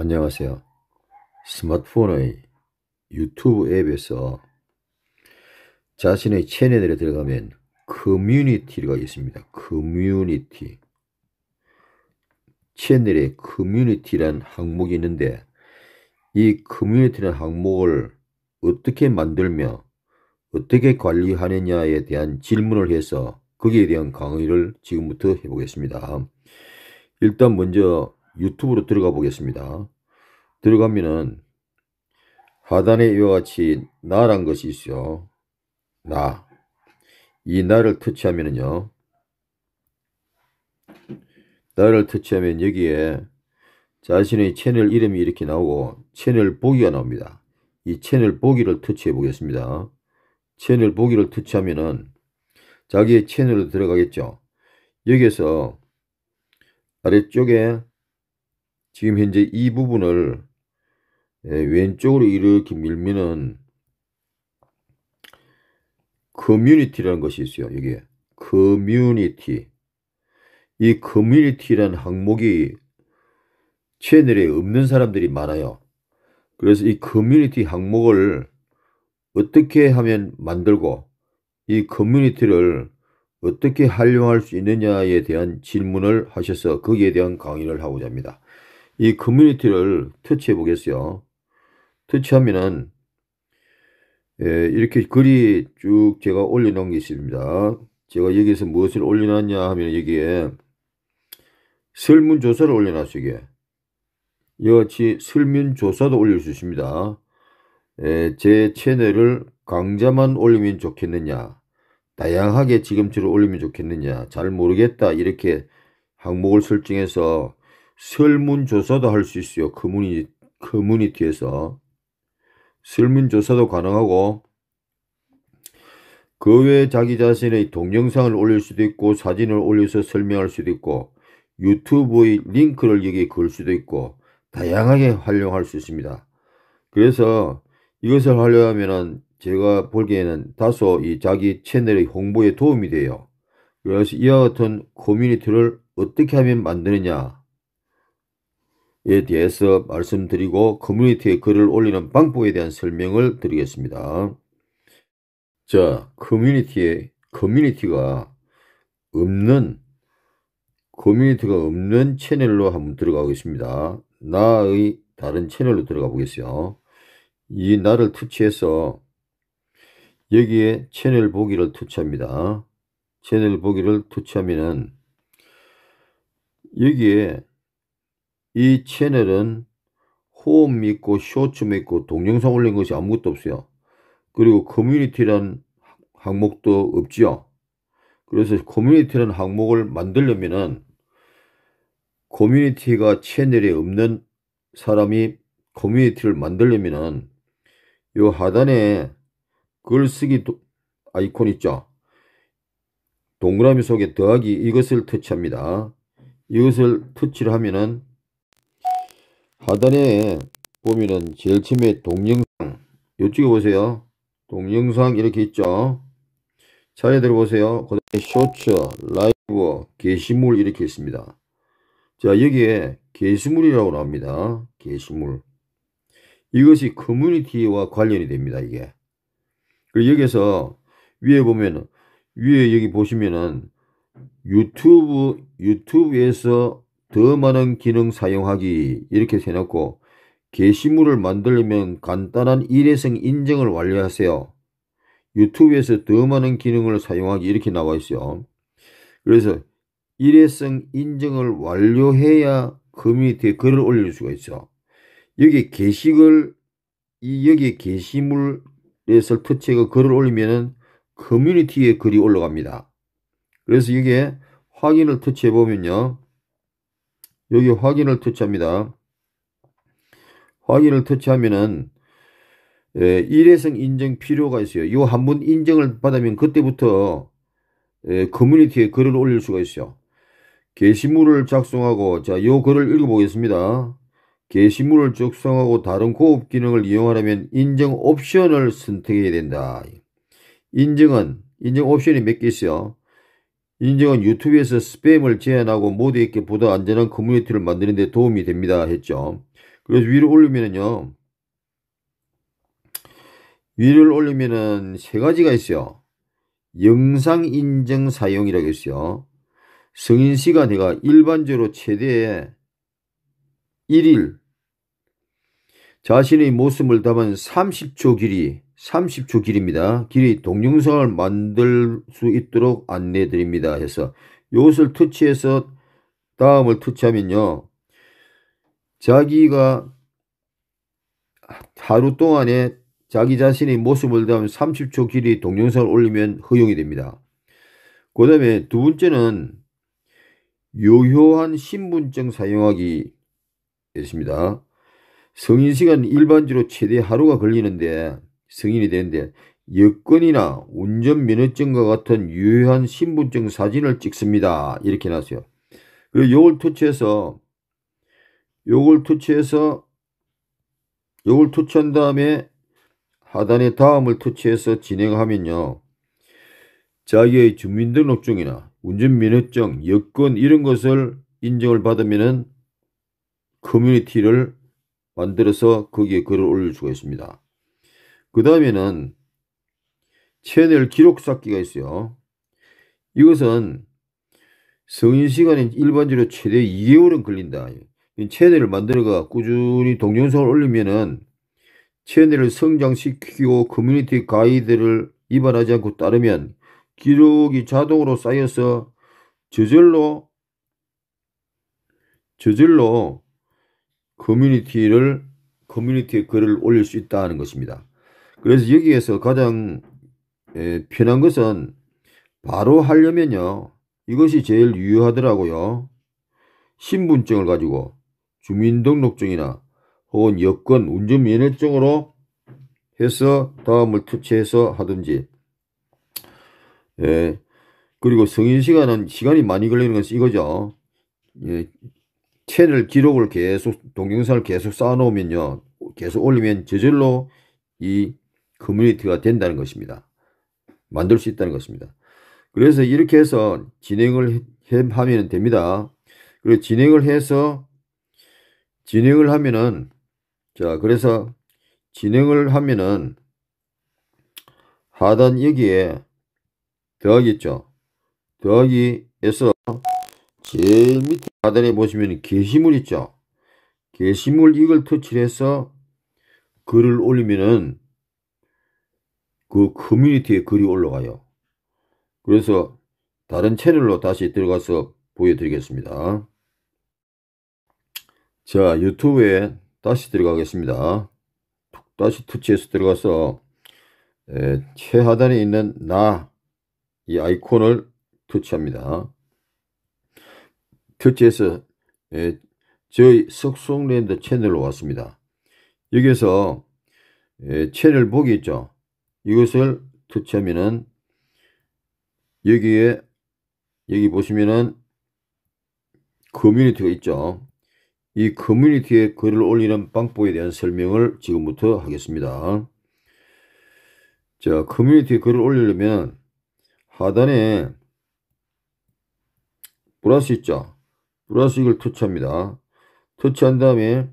안녕하세요. 스마트폰의 유튜브 앱에서 자신의 채널에 들어가면 커뮤니티가 있습니다. 커뮤니티. 채널에 커뮤니티란 항목이 있는데 이커뮤니티란 항목을 어떻게 만들며 어떻게 관리하느냐에 대한 질문을 해서 거기에 대한 강의를 지금부터 해보겠습니다. 일단 먼저 유튜브로 들어가 보겠습니다. 들어가면은 하단에 이와 같이 나란 것이 있어요. 나. 이 나를 터치하면은요. 나를 터치하면 여기에 자신의 채널 이름이 이렇게 나오고 채널 보기가 나옵니다. 이 채널 보기를 터치해 보겠습니다. 채널 보기를 터치하면은 자기의 채널로 들어가겠죠. 여기에서 아래쪽에 지금 현재 이 부분을 예, 왼쪽으로 이렇게 밀면은 커뮤니티라는 것이 있어요. 여기에 커뮤니티. 이 커뮤니티라는 항목이 채널에 없는 사람들이 많아요. 그래서 이 커뮤니티 항목을 어떻게 하면 만들고 이 커뮤니티를 어떻게 활용할 수 있느냐에 대한 질문을 하셔서 거기에 대한 강의를 하고자 합니다. 이 커뮤니티를 터치해 보겠어요. 터치하면은 그 예, 이렇게 글이 쭉 제가 올려놓은 게 있습니다. 제가 여기서 에 무엇을 올려놨냐 하면 여기에 설문조사를 올려놨어요. 이게. 이와 같이 설문조사도 올릴 수 있습니다. 예, 제 채널을 강좌만 올리면 좋겠느냐 다양하게 지금처럼 올리면 좋겠느냐 잘 모르겠다 이렇게 항목을 설정해서 설문조사도 할 수 있어요. 커뮤니, 커뮤니티에서 설문조사도 가능하고 그 외에 자기 자신의 동영상을 올릴 수도 있고 사진을 올려서 설명할 수도 있고 유튜브의 링크를 여기에 걸 수도 있고 다양하게 활용할 수 있습니다. 그래서 이것을 하려면 은 제가 보기에는 다소 이 자기 채널의 홍보에 도움이 돼요. 그래서 이와 같은 커뮤니티를 어떻게 하면 만드느냐 에 대해서 말씀드리고 커뮤니티에 글을 올리는 방법에 대한 설명을 드리겠습니다. 자, 커뮤니티에 커뮤니티가 없는 커뮤니티가 없는 채널로 한번 들어가겠습니다. 나의 다른 채널로 들어가 보겠어요. 이 나를 투치해서 여기에 채널 보기를 투치합니다 채널 보기를 투치하면은 여기에 이 채널은 호흡 믿고 쇼츠 믿고 동영상 올린 것이 아무것도 없어요. 그리고 커뮤니티란 항목도 없지요. 그래서 커뮤니티란 항목을 만들려면은 커뮤니티가 채널에 없는 사람이 커뮤니티를 만들려면은 요 하단에 글쓰기 아이콘 있죠. 동그라미 속에 더하기 이것을 터치합니다. 이것을 터치를 하면은 하단에 보면은 제일 처음에 동영상 이쪽에 보세요. 동영상 이렇게 있죠. 차례 들어보세요. 그 다음에 쇼츠, 라이브, 게시물 이렇게 있습니다. 자 여기에 게시물이라고 나옵니다. 게시물. 이것이 커뮤니티와 관련이 됩니다. 이게. 그리고 여기서 에 위에 보면 위에 여기 보시면은 유튜브 유튜브에서 더 많은 기능 사용하기 이렇게 해놓고 게시물을 만들려면 간단한 일회성 인증을 완료하세요. 유튜브에서 더 많은 기능을 사용하기 이렇게 나와 있어요. 그래서 일회성 인증을 완료해야 커뮤니티에 글을 올릴 수가 있어. 여기 게시글 이 여기 게시물에서 터치해서 글을 올리면은 커뮤니티에 글이 올라갑니다. 그래서 여기에 확인을 터치해 보면요. 여기 확인을 터치합니다. 확인을 터치하면은 예, 일회성 인증 필요가 있어요. 이 한 번 인증을 받으면 그때부터 예, 커뮤니티에 글을 올릴 수가 있어요. 게시물을 작성하고 자, 이 글을 읽어보겠습니다. 게시물을 작성하고 다른 고급 기능을 이용하려면 인증 옵션을 선택해야 된다. 인증은 인증 옵션이 몇 개 있어요. 인증은 유튜브에서 스팸을 제한하고 모두에게 보다 안전한 커뮤니티를 만드는 데 도움이 됩니다 했죠. 그래서 위로 올리면은요. 위를 올리면은 세 가지가 있어요. 영상 인증 사용이라고 있어요. 성인 시간이가 일반적으로 최대 1일 자신의 모습을 담은 30초 길이 30초 길입니다. 길이 동영상을 만들 수 있도록 안내 드립니다. 해서 이것을 터치해서 다음을 터치하면요. 자기가 하루 동안에 자기 자신의 모습을 담은 30초 길이 동영상을 올리면 허용이 됩니다. 그 다음에 두 번째는 유효한 신분증 사용하기 있습니다. 성인시간 일반적으로 최대 하루가 걸리는데 승인이 되는데 여권이나 운전면허증과 같은 유효한 신분증 사진을 찍습니다. 이렇게 나왔어요. 그리고 요걸 터치해서 요걸 터치해서 요걸 터치한 다음에 하단에 다음을 터치해서 진행하면요. 자기의 주민등록증이나 운전면허증, 여권 이런 것을 인정을 받으면은 커뮤니티를 만들어서 거기에 글을 올릴 수가 있습니다. 그 다음에는 체내를 기록 쌓기가 있어요. 이것은 성인 시간이 일반적으로 최대 2개월은 걸린다. 채널을 만들어가 꾸준히 동영상을 올리면은 채널을 성장시키고 커뮤니티 가이드를 위반하지 않고 따르면 기록이 자동으로 쌓여서 저절로 저절로 커뮤니티를 커뮤니티 글을 올릴 수 있다는 것입니다. 그래서 여기에서 가장 에, 편한 것은 바로 하려면요. 이것이 제일 유효하더라고요. 신분증을 가지고 주민등록증이나 혹은 여권 운전면허증으로 해서 다음을 투체해서 하든지 예 그리고 성인 시간은 시간이 많이 걸리는 것이 이거죠 예 채널 기록을 계속 동영상을 계속 쌓아 놓으면요 계속 올리면 저절로 이 커뮤니티가 된다는 것입니다. 만들 수 있다는 것입니다. 그래서 이렇게 해서 진행을 하면 됩니다. 그리고 진행을 해서 진행을 하면은 자 그래서 진행을 하면은 하단 여기에 더하기 있죠. 더하기에서 제일 밑에 하단에 보시면 게시물 있죠. 게시물 이걸 터치해서 글을 올리면은 그 커뮤니티에 글이 올라가요. 그래서 다른 채널로 다시 들어가서 보여드리겠습니다. 자 유튜브에 다시 들어가겠습니다. 다시 터치해서 들어가서 에, 최하단에 있는 나 이 아이콘을 터치합니다. 터치해서 에, 저희 석송랜드 채널로 왔습니다. 여기서 에 에, 채널 보기 있죠. 이것을 터치하면은 여기에 여기 보시면은 커뮤니티가 있죠. 이 커뮤니티에 글을 올리는 방법에 대한 설명을 지금부터 하겠습니다. 자, 커뮤니티에 글을 올리려면 하단에 플러스 있죠. 플러스 이걸 터치합니다. 터치한 다음에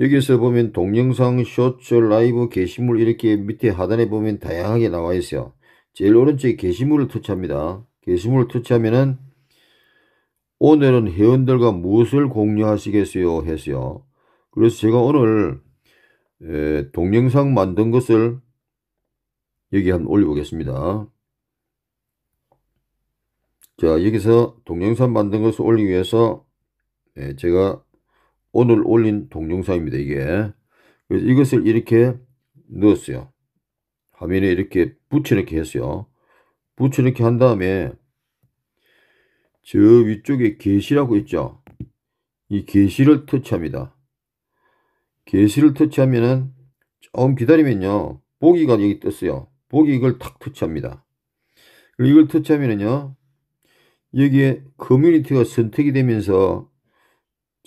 여기서 보면 동영상 쇼츠 라이브 게시물 이렇게 밑에 하단에 보면 다양하게 나와 있어요 제일 오른쪽에 게시물을 터치합니다 게시물을 터치하면은 오늘은 회원들과 무엇을 공유하시겠어요 했어요 그래서 제가 오늘 에, 동영상 만든 것을 여기 한번 올려보겠습니다 자 여기서 동영상 만든 것을 올리기 위해서 에, 제가 오늘 올린 동영상입니다. 이게 그래서 이것을 이렇게 넣었어요. 화면에 이렇게 붙여넣기 했어요. 붙여넣기 한 다음에 저 위쪽에 게시라고 있죠. 이 게시를 터치합니다. 게시를 터치하면은 조금 기다리면요. 보기가 여기 떴어요. 보기 이걸 탁 터치합니다. 이걸 터치하면은요. 여기에 커뮤니티가 선택이 되면서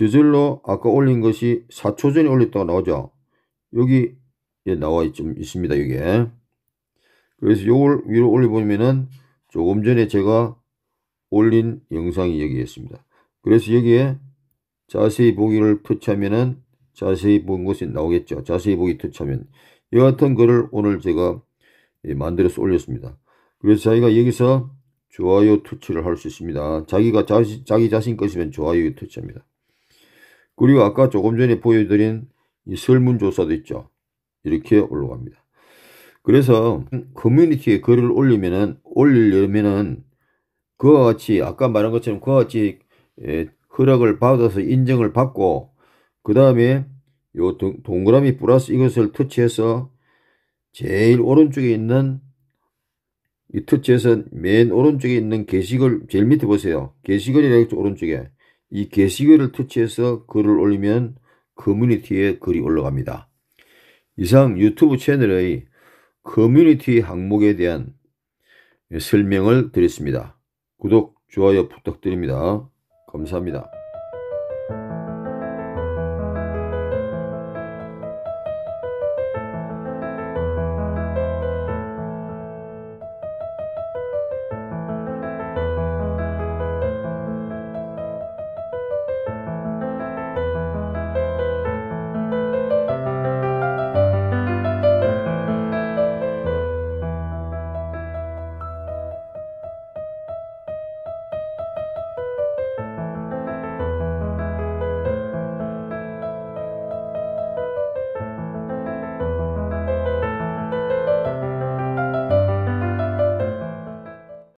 저절로 아까 올린 것이 4초 전에 올렸다가 나오죠. 여기 예, 나와 있, 습니다 이게. 그래서 이걸 위로 올려보면은 조금 전에 제가 올린 영상이 여기 에 있습니다. 그래서 여기에 자세히 보기를 터치하면은 자세히 본 것이 나오겠죠. 자세히 보기 터치하면. 여하튼 글을 오늘 제가 예, 만들어서 올렸습니다. 그래서 자기가 여기서 좋아요 터치를 할 수 있습니다. 자기가 자시, 자기 자신 것이면 좋아요 터치합니다. 그리고 아까 조금 전에 보여드린 이 설문조사도 있죠. 이렇게 올라갑니다. 그래서 커뮤니티에 글을 올리면은, 올리려면은 그와 같이, 아까 말한 것처럼 그와 같이 예, 허락을 받아서 인정을 받고, 그 다음에 요 동그라미 플러스 이것을 터치해서 제일 오른쪽에 있는 이 터치해서 맨 오른쪽에 있는 게시글 제일 밑에 보세요. 게시글이라고 오른쪽에 이 게시글을 터치해서 글을 올리면 커뮤니티에 글이 올라갑니다. 이상 유튜브 채널의 커뮤니티 항목에 대한 설명을 드렸습니다. 구독, 좋아요 부탁드립니다. 감사합니다.